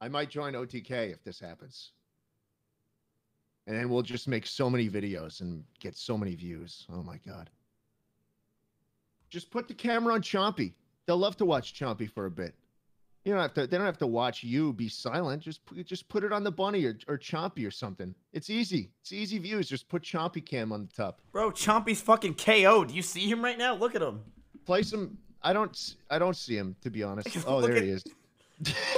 I might join OTK if this happens. And then we'll just make so many videos and get so many views. Oh my God. Just put the camera on Chompy. They'll love to watch Chompy for a bit. You don't have to, they don't have to watch you be silent. Just, just put it on the bunny or, or Chompy or something. It's easy. It's easy views. Just put Chompy cam on the top. Bro, Chompy's fucking ko Do you see him right now? Look at him. Play some. I don't. I don't see him to be honest. Oh, there at... he is.